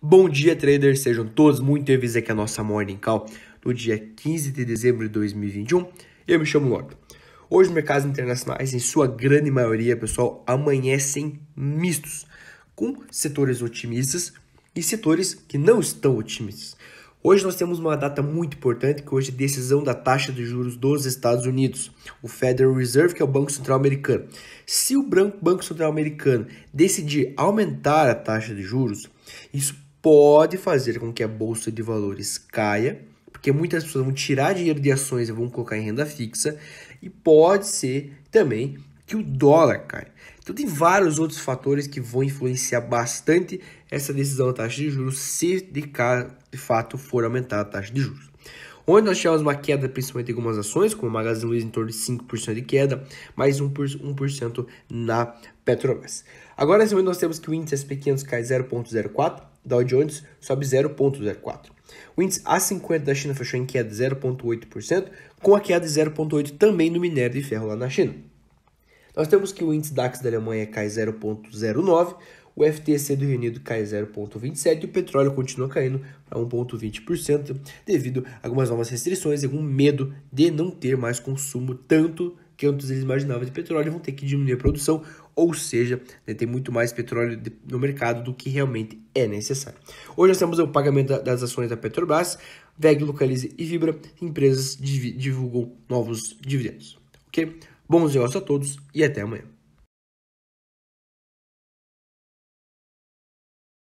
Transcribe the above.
Bom dia, traders! Sejam todos muito bem-vindos aqui à nossa Morning Call do dia 15 de dezembro de 2021. Eu me chamo Lordo. Hoje, mercados internacionais, em sua grande maioria, pessoal, amanhecem mistos, com setores otimistas e setores que não estão otimistas. Hoje nós temos uma data muito importante, que hoje é a decisão da taxa de juros dos Estados Unidos, o Federal Reserve, que é o Banco Central Americano. Se o Banco Central Americano decidir aumentar a taxa de juros, isso pode fazer com que a bolsa de valores caia, porque muitas pessoas vão tirar dinheiro de ações e vão colocar em renda fixa, e pode ser também que o dólar caia. Então tem vários outros fatores que vão influenciar bastante essa decisão da taxa de juros se de, de fato for aumentar a taxa de juros. Onde nós tivemos uma queda principalmente em algumas ações, como a Magazine Luiza em torno de 5% de queda, mais 1%, 1 na Petrobras. Agora, nesse momento, nós temos que o índice SP500 cai 0,04%, Dow Jones sobe 0,04%. O índice A50 da China fechou em queda de 0,8%, com a queda de 0,8% também no minério de ferro lá na China. Nós temos que o índice DAX da Alemanha cai 0,09%, o FTC do Reino Unido cai 0,27% e o petróleo continua caindo para 1,20% devido a algumas novas restrições e algum medo de não ter mais consumo tanto que antes eles imaginavam de petróleo, vão ter que diminuir a produção, ou seja, né, tem muito mais petróleo no mercado do que realmente é necessário. Hoje nós temos o pagamento das ações da Petrobras, VEG, Localize e Vibra, empresas divulgam novos dividendos. Ok? Bons negócios a todos e até amanhã.